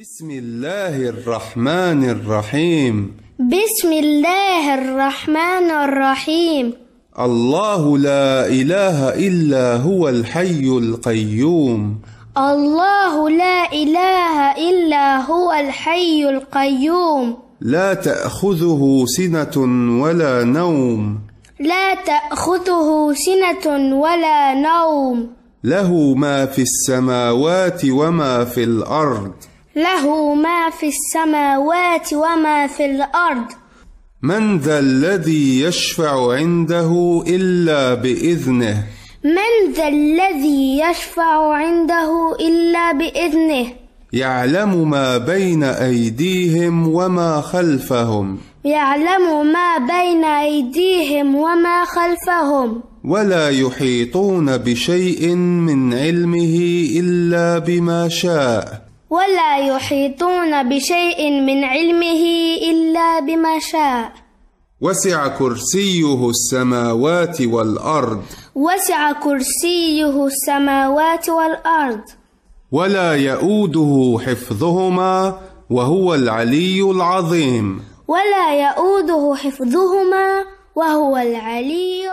بسم الله الرحمن الرحيم بسم الله الرحمن الرحيم الله لا إله إلا هو الحي القيوم الله لا إله إلا هو الحي القيوم لا تأخذه سنة ولا نوم لا تأخذه سنة ولا نوم له ما في السماوات وما في الأرض له ما في السماوات وما في الأرض من ذا الذي يشفع عنده إلا بإذنه من ذا الذي يشفع عنده إلا بإذنه يعلم ما بين أيديهم وما خلفهم يعلم ما بين أيديهم وما خلفهم ولا يحيطون بشيء من علمه إلا بما شاء ولا يحيطون بشيء من علمه إلا بما شاء وسع كرسيه السماوات والأرض وسع كرسيه السماوات والأرض ولا يؤوده حفظهما وهو العلي العظيم ولا يؤوده حفظهما وهو العلي